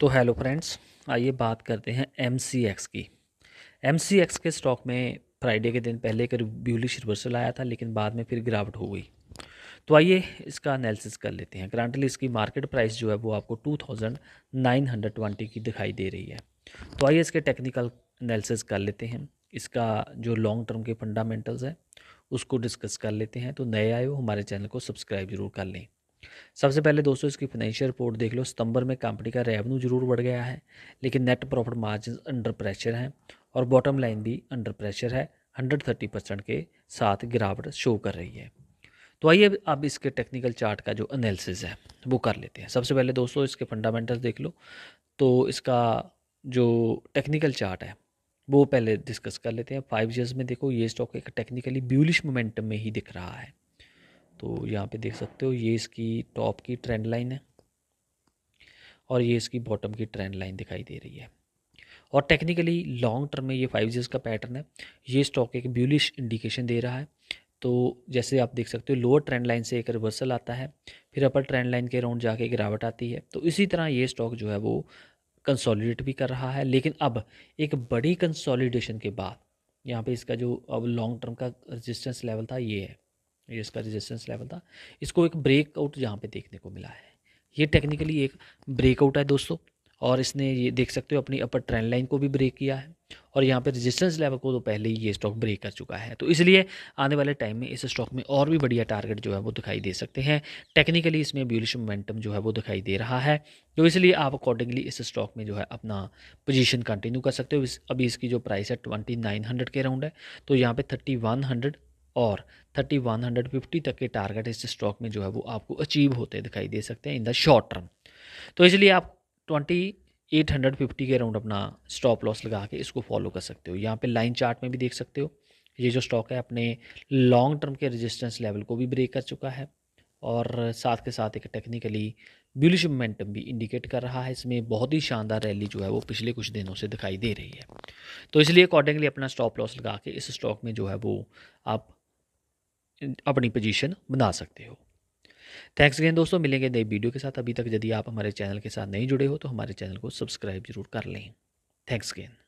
तो hello friends आइए बात करते हैं एम की एम के स्टॉक में फ्राइडे के दिन पहले एक ब्यूलिश रिवर्सल आया था लेकिन बाद में फिर गिरावट हो गई तो आइए इसका एनालिसिस कर लेते हैं करंटली इसकी मार्केट प्राइस जो है वो आपको 2920 की दिखाई दे रही है तो आइए इसके टेक्निकल एनालिसिस कर लेते हैं इसका जो लॉन्ग टर्म के फंडामेंटल्स है उसको डिस्कस कर लेते हैं तो नए आए हो हमारे चैनल को सब्सक्राइब जरूर कर लें सबसे पहले दोस्तों इसकी फाइनेंशियल रिपोर्ट देख लो सितंबर में कंपनी का रेवेन्यू जरूर बढ़ गया है लेकिन net profit margin under pressure हैं और बॉटम लाइन भी अंडर प्रेशर है 130 परसेंट के साथ गिरावट शो कर रही है तो आइए अब इसके टेक्निकल चार्ट का जो एनालिसिस है वो कर लेते हैं सबसे पहले दोस्तों इसके फंडामेंटल्स देख लो तो इसका जो टेक्निकल चार्ट है वो पहले डिस्कस कर लेते हैं फाइव ईयर्स में देखो ये स्टॉक एक टेक्निकली ब्यूलिश मोमेंटम में ही दिख रहा है तो यहाँ पे देख सकते हो ये इसकी टॉप की ट्रेंड लाइन है और ये इसकी बॉटम की ट्रेंड लाइन दिखाई दे रही है और टेक्निकली लॉन्ग टर्म में ये फाइव जीज का पैटर्न है ये स्टॉक एक ब्यूलिश इंडिकेशन दे रहा है तो जैसे आप देख सकते हो लोअर ट्रेंड लाइन से एक रिवर्सल आता है फिर अपर ट्रेंड लाइन के राउंड जाके गिरावट आती है तो इसी तरह ये स्टॉक जो है वो कंसोलिडेट भी कर रहा है लेकिन अब एक बड़ी कंसोलिडेशन के बाद यहाँ पे इसका जो अब लॉन्ग टर्म का रेजिस्टेंस लेवल था ये है ये इसका रेजिस्टेंस लेवल था इसको एक ब्रेकआउट यहाँ पे देखने को मिला है ये टेक्निकली एक ब्रेकआउट है दोस्तों और इसने ये देख सकते हो अपनी अपर ट्रेंड लाइन को भी ब्रेक किया है और यहाँ पे रेजिस्टेंस लेवल को तो पहले ही ये स्टॉक ब्रेक कर चुका है तो इसलिए आने वाले टाइम में इस स्टॉक में और भी बढ़िया टारगेट जो है वो दिखाई दे सकते हैं टेक्निकली इसमें ब्यूलिश मोमेंटम जो है वो दिखाई दे रहा है तो इसलिए आप अकॉर्डिंगली इस स्टॉक में जो है अपना पोजिशन कंटिन्यू कर सकते हो इस, अभी इसकी जो प्राइस है ट्वेंटी के राउंड है तो यहाँ पर थर्टी और 3150 तक के टारगेट इस स्टॉक में जो है वो आपको अचीव होते दिखाई दे सकते हैं इन द शॉर्ट टर्म तो इसलिए आप 2850 के अराउंड अपना स्टॉप लॉस लगा के इसको फॉलो कर सकते हो यहाँ पे लाइन चार्ट में भी देख सकते हो ये जो स्टॉक है अपने लॉन्ग टर्म के रजिस्टेंस लेवल को भी ब्रेक कर चुका है और साथ के साथ एक टेक्निकली ब्यूलिश मोमेंटम भी इंडिकेट कर रहा है इसमें बहुत ही शानदार रैली जो है वो पिछले कुछ दिनों से दिखाई दे रही है तो इसलिए अकॉर्डिंगली अपना स्टॉप लॉस लगा के इस स्टॉक में जो है वो आप अपनी पोजीशन बना सकते हो थैंक्स अगेन दोस्तों मिलेंगे नई वीडियो के साथ अभी तक यदि आप हमारे चैनल के साथ नहीं जुड़े हो तो हमारे चैनल को सब्सक्राइब जरूर कर लें थैंक्स अगेन